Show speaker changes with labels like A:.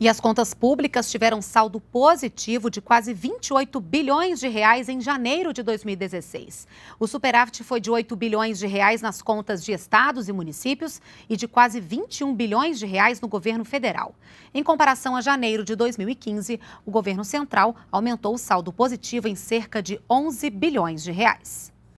A: E as contas públicas tiveram saldo positivo de quase 28 bilhões de reais em janeiro de 2016. O superávit foi de 8 bilhões de reais nas contas de estados e municípios e de quase 21 bilhões de reais no governo federal. Em comparação a janeiro de 2015, o governo central aumentou o saldo positivo em cerca de 11 bilhões de reais.